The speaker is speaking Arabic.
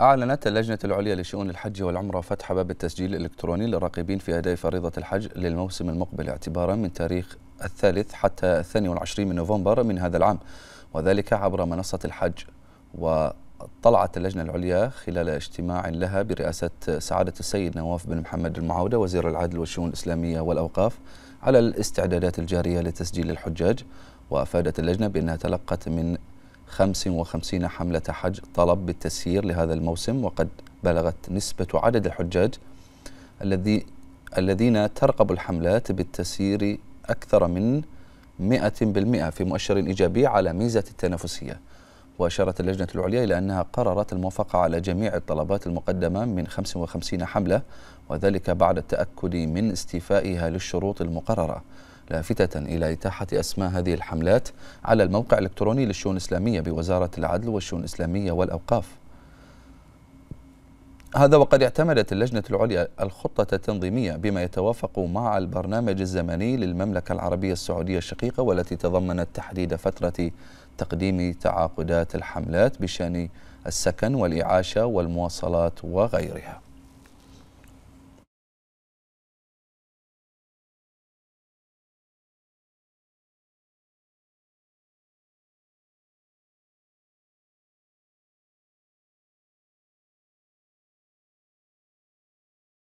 أعلنت اللجنة العليا لشؤون الحج والعمرة فتح باب التسجيل الإلكتروني للراقبين في أداء فريضة الحج للموسم المقبل اعتبارا من تاريخ الثالث حتى الثاني والعشرين من نوفمبر من هذا العام وذلك عبر منصة الحج وطلعت اللجنة العليا خلال اجتماع لها برئاسة سعادة السيد نواف بن محمد المعودة وزير العدل والشؤون الإسلامية والأوقاف على الاستعدادات الجارية لتسجيل الحجاج وأفادت اللجنة بأنها تلقت من 55 حملة حج طلب بالتسيير لهذا الموسم وقد بلغت نسبة عدد الحجاج الذي الذين ترقب الحملات بالتسيير أكثر من 100% في مؤشر إيجابي على ميزة التنافسية وأشارت اللجنة العليا إلى أنها قررت الموافقة على جميع الطلبات المقدمة من 55 حملة وذلك بعد التأكد من استيفائها للشروط المقررة لافتة إلى إتاحة أسماء هذه الحملات على الموقع الإلكتروني للشؤون الإسلامية بوزارة العدل والشؤون الإسلامية والأوقاف هذا وقد اعتمدت اللجنة العليا الخطة التنظيمية بما يتوافق مع البرنامج الزمني للمملكة العربية السعودية الشقيقة والتي تضمنت تحديد فترة تقديم تعاقدات الحملات بشأن السكن والإعاشة والمواصلات وغيرها